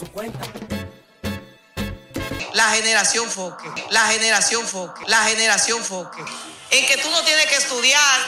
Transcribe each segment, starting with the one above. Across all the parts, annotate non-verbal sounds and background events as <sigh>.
su cuenta. La generación Foque, la generación Foque, la generación Foque. En que tú no tienes que estudiar,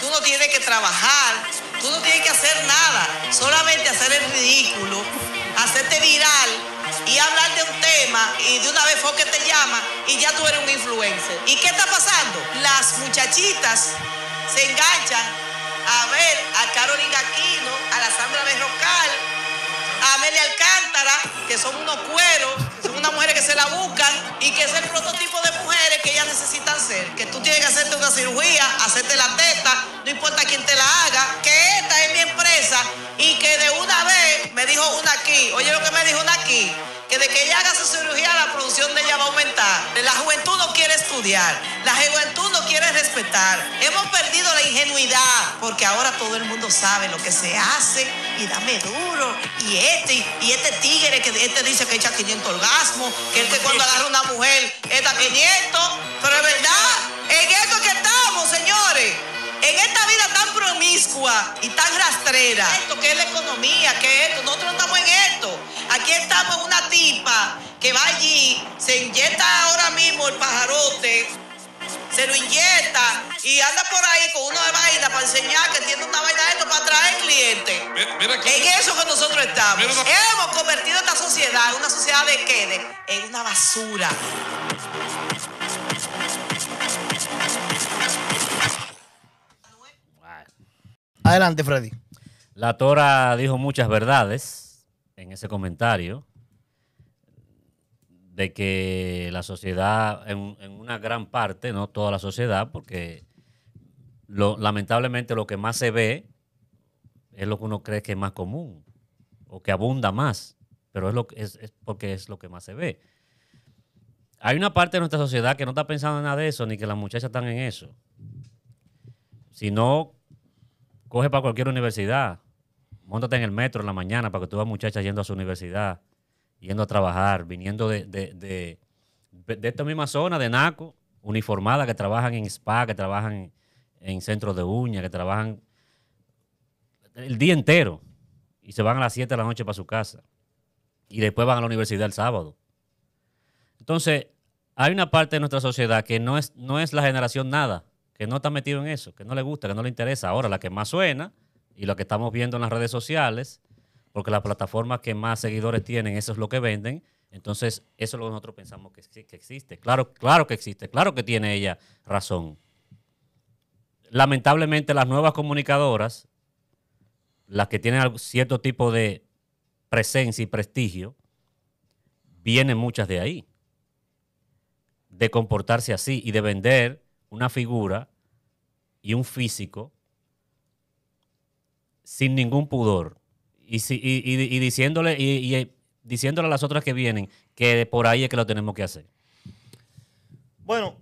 tú no tienes que trabajar, tú no tienes que hacer nada, solamente hacer el ridículo, hacerte viral y hablar de un tema y de una vez Foque te llama y ya tú eres un influencer. ¿Y qué está pasando? Las muchachitas se enganchan a ver a Carolina Aquino, a la Sandra Berrocal, a Amelia Alcántara, que son unos cueros, que son unas mujeres que se la buscan y que es el prototipo de mujeres que ellas necesitan ser. Que tú tienes que hacerte una cirugía, hacerte la teta, no importa quién te la haga dijo una aquí, oye lo que me dijo una aquí, que de que ella haga su cirugía la producción de ella va a aumentar. La juventud no quiere estudiar, la juventud no quiere respetar. Hemos perdido la ingenuidad porque ahora todo el mundo sabe lo que se hace y dame duro. Y este, y este tigre que este dice que echa 500 orgasmos, que este cuando agarra una mujer, está 500. Pero es verdad, en esto que estamos, señores. En esta vida tan promiscua y tan rastrera, esto que es la economía, ¿Qué es esto, nosotros no estamos en esto. Aquí estamos una tipa que va allí, se inyecta ahora mismo el pajarote, se lo inyecta y anda por ahí con uno de vaina para enseñar que tiene una vaina de esto para atraer clientes. Mira, en eso que nosotros estamos. Hemos convertido esta sociedad una sociedad de qué? en una basura. Adelante, Freddy. La Tora dijo muchas verdades en ese comentario de que la sociedad, en, una gran parte, no toda la sociedad, porque lamentablemente lo que más se ve es lo que uno cree que es más común o que abunda más, pero es, lo, porque es lo que más se ve. Hay una parte de nuestra sociedad que no está pensando en nada de eso, ni que las muchachas están en eso, sino coge para cualquier universidad. Móntate en el metro en la mañana para que tú veas muchachas yendo a su universidad, yendo a trabajar, viniendo de, esta misma zona de Naco, uniformada, que trabajan en spa, que trabajan en, centros de uña, que trabajan el día entero y se van a las 7 de la noche para su casa y después van a la universidad el sábado. Entonces, hay una parte de nuestra sociedad que no es, no es la generación nada que no está metido en eso, que no le gusta, que no le interesa. Ahora, la que más suena y lo que estamos viendo en las redes sociales, porque las plataformas que más seguidores tienen, eso es lo que venden. Entonces, eso es lo que nosotros pensamos que, existe. Claro, claro que existe, claro que tiene ella razón. Lamentablemente, las nuevas comunicadoras, las que tienen cierto tipo de presencia y prestigio, vienen muchas de ahí, de comportarse así y de vender una figura y un físico sin ningún pudor y, diciéndole, y, eh, diciéndole a las otras que vienen que por ahí es que lo tenemos que hacer. Bueno.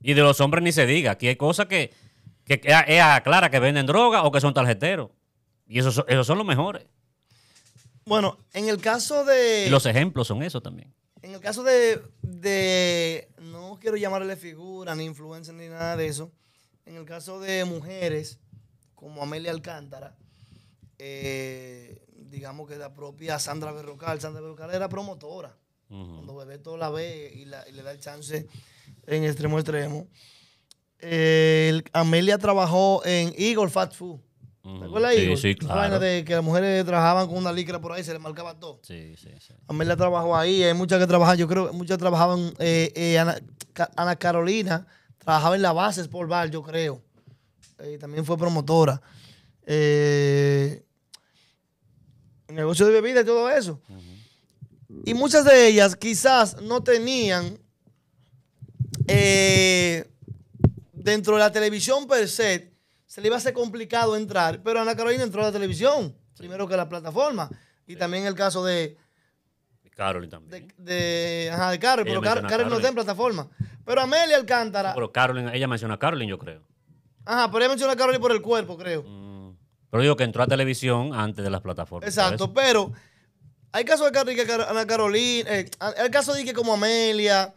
Y de los hombres ni se diga. Aquí hay cosas que, que, es eh, eh, aclara que venden droga o que son tarjeteros. Y esos, son los mejores. Bueno, en el caso de. Y los ejemplos son eso también. En el caso de quiero llamarle figura, ni influencia ni nada de eso. En el caso de mujeres como Amelia Alcántara, eh, digamos que la propia Sandra Berrocal, Sandra Berrocal era promotora. cuando Bebe todo la ve y, le da el chance en extremo extremo. Eh, Amelia trabajó en Eagle Fat Food. ¿Te acuerdas ahí? Sí, de que las mujeres trabajaban con una licra por ahí, se les marcaba todo. Sí, sí, sí. Amelia trabajó ahí, hay muchas que trabajan, yo creo, muchas trabajaban, eh, eh, Ana, Carolina trabajaba en la base por Bar, yo creo. Eh, también fue promotora. negocio de bebida y todo eso. Y muchas de ellas quizás no tenían dentro de la televisión per se se le iba a hacer complicado entrar, pero Ana Carolina entró a la televisión, primero que la plataforma. Y también el caso de, carolina también. De, ajá, de Carol, pero Carolina no está en plataforma. Pero Amelia Alcántara. pero Carolina, ella menciona a Carolina, yo creo. Ajá, pero ella menciona a Carolina por el cuerpo, creo. Mm. pero digo que entró a televisión antes de las plataformas. Exacto, pero hay casos de Ana Carolina, eh, hay casos de que como Amelia,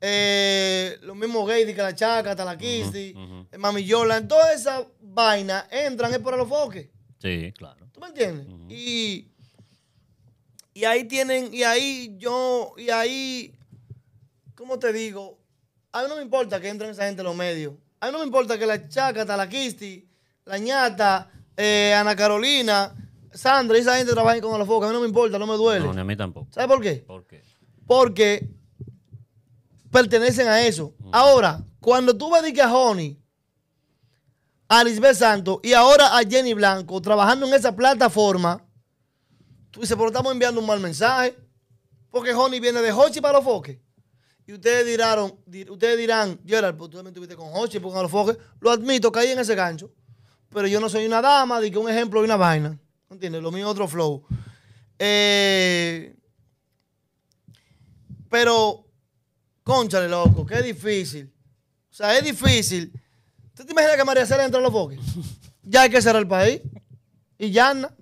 eh, los mismos gays de que la Chaca, la Kissy. Eh, mami Yola, en todas esas vainas entran es por los foques. Sí, claro. ¿Tú me entiendes? Y y ahí tienen y ahí yo y ahí ¿cómo te digo? A mí no me importa que entren esa gente en los medios. A mí no me importa que la Chacata, la Kisti, la ñata, eh, Ana Carolina, Sandra, esa gente trabajen con los foques... A mí no me importa, no me duele. No, ni a mí tampoco. ¿Sabes por qué? ¿Por qué? Porque pertenecen a eso. Ahora, cuando tú que a Honey, a Lisbeth Santos y ahora a Jenny Blanco trabajando en esa plataforma, tú dices, pero estamos enviando un mal mensaje. Porque Honey viene de Hochi para los foques. Y ustedes dirán, ustedes dirán, Gerald, pues tú también estuviste con Hochi porque a los foques. Lo admito, caí en ese gancho. Pero yo no soy una dama, de que un ejemplo y una vaina. ¿Entiendes? Lo mismo otro flow. Eh, pero, conchale, loco, qué difícil. O sea, es difícil te imaginas que María Cela entra en los foques? Ya hay que cerrar el país. Y ya anda.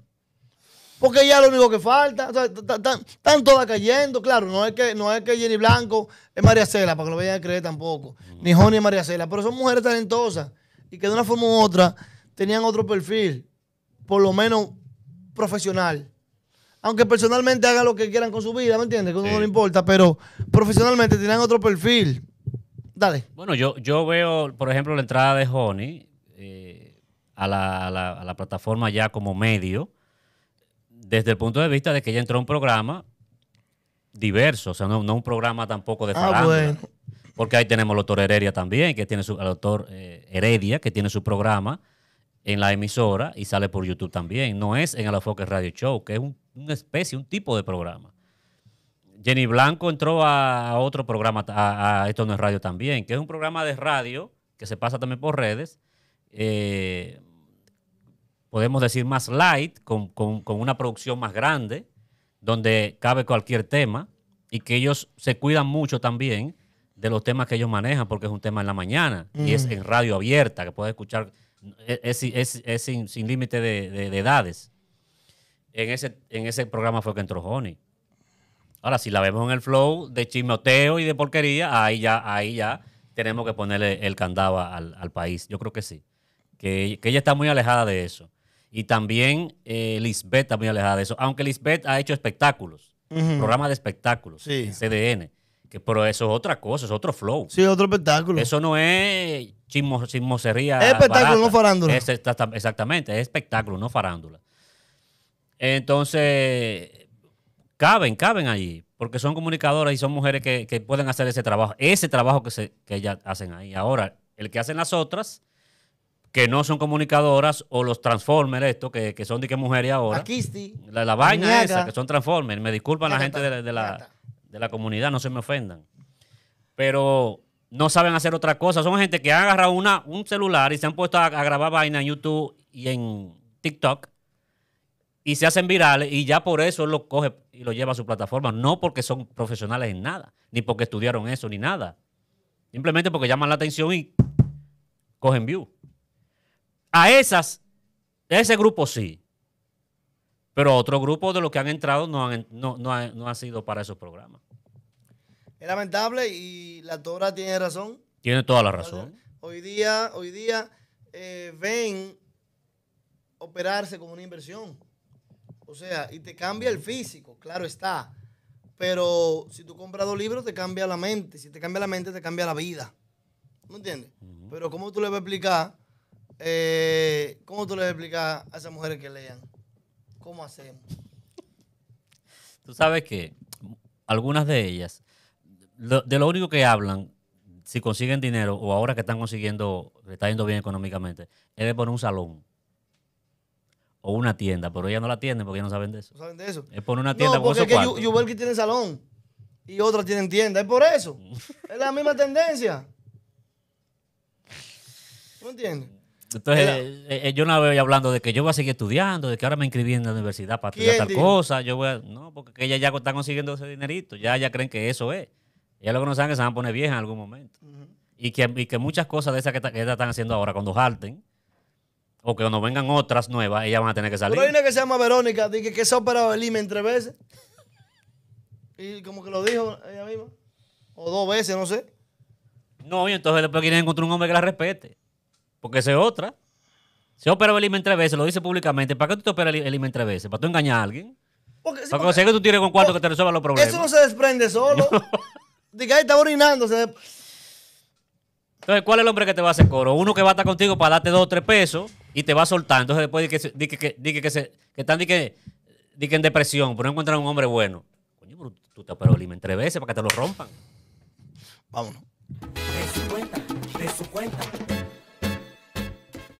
Porque ya lo único que falta. están todas cayendo. Claro, no es que, no es que Jenny Blanco es María Cela, para que lo vayan a creer tampoco. Mm. Ni Joni es María Cela. Pero son mujeres talentosas. Y que de una forma u otra tenían otro perfil. Por lo menos profesional. Aunque personalmente hagan lo que quieran con su vida, ¿me entiendes? Que a uno no le importa, pero profesionalmente tenían otro perfil. Bueno, yo, yo veo, por ejemplo, la entrada de Honey eh, a, la, la, plataforma ya como medio, desde el punto de vista de que ya entró un programa diverso, o sea, no, un programa tampoco de ah, farándula. Porque ahí tenemos al doctor Heredia también, que tiene su, eh, Heredia, que tiene su programa en la emisora y sale por YouTube también. No es en el Enfoque Radio Show, que es una especie, un tipo de programa. Jenny Blanco entró a otro programa, a, Esto no es radio también, que es un programa de radio que se pasa también por redes. Eh, podemos decir más light, con, una producción más grande, donde cabe cualquier tema y que ellos se cuidan mucho también de los temas que ellos manejan, porque es un tema en la mañana y es en radio abierta, que puedes escuchar, es, sin, límite de, edades. En ese, en ese programa fue que entró Honey. Ahora, si la vemos en el flow de chismoteo y de porquería, ahí ya, ahí ya tenemos que ponerle el candado al, país. Yo creo que sí. Que, ella está muy alejada de eso. Y también eh, Lisbeth está muy alejada de eso. Aunque Lisbeth ha hecho espectáculos, Programa de espectáculos sí. CDN. Que, pero eso es otra cosa, es otro flow. Sí, otro espectáculo. Eso no es chismo, chismosería. Es espectáculo, no farándula. exactamente, es espectáculo, no farándula. Entonces, caben, caben ahí, porque son comunicadoras y son mujeres que, pueden hacer ese trabajo, ese trabajo que, se, que ellas hacen ahí. Ahora, el que hacen las otras, que no son comunicadoras, o los transformers, esto, que, son de qué mujeres ahora. la, vaina esa, que son transformers. Me disculpan la gente de la, comunidad, no se me ofendan. Pero no saben hacer otra cosa. Son gente que ha agarrado una, un celular y se han puesto a grabar vaina en YouTube y en TikTok y se hacen virales y ya por eso él lo coge y lo lleva a su plataforma, no porque son profesionales en nada, ni porque estudiaron eso, ni nada. Simplemente porque llaman la atención y cogen view. A esas, a ese grupo sí. Pero otro grupo de los que han entrado no han, ha, sido para esos programas. Es lamentable y la Tora tiene razón. Tiene toda la razón. Hoy día, hoy día eh, ven operarse como una inversión. O sea, y te cambia el físico, claro está. Pero si tú compras dos libros, te cambia la mente. Si te cambia la mente, te cambia la vida. ¿Me entiendes? Pero ¿cómo tú le vas a explicar? Eh, ¿Cómo tú le vas a explicar a esas mujeres que lean? ¿Cómo hacemos? Tú sabes que algunas de ellas, de lo único que hablan, si consiguen dinero o ahora que están consiguiendo, que está yendo bien económicamente, es de poner un salón o una tienda, pero ellas no la atienden porque no saben de eso. No saben de eso. Es eh, poner una tienda no, porque es que tiene salón y otras tienen tienda. Es por eso. es la misma tendencia. ¿No entiendes? Entonces, eh, eh, yo no veo hablando de que yo voy a seguir estudiando, de que ahora me inscribí en la universidad para estudiar tal cosa. Yo voy a, no, porque ellas ya están consiguiendo ese dinerito. Ya, ya creen que eso es. Ellas lo que no saben es que se van a poner viejas en algún momento. y, que, que muchas cosas de esas que, están haciendo ahora, cuando jalten, o que cuando vengan otras nuevas, ellas van a tener que salir. Pero hay una que se llama Verónica, Dice que se ha operado el IME tres veces. Y como que lo dijo ella misma. O dos veces, no sé. No, y entonces después quieren encontrar un hombre que la respete. Porque esa es otra. Se operado el IME tres veces, lo dice públicamente. ¿Para qué tú te operas el IME tres veces? ¿Para tú engañar a alguien? para conseguir que tú tires con cuarto que te resuelva los problemas. Eso no se desprende solo. Dice, <laughs> Diga, ahí está orinando. Entonces, ¿cuál es el hombre que te va a hacer coro? Uno que va a estar contigo para darte dos o tres pesos y te va a soltar Entonces después dice que, que, que, que, que están que, en depresión por no encontrar un hombre bueno. Coño, pero tú te Lima tres veces para que te lo rompan. Vámonos. De su cuenta, de su cuenta.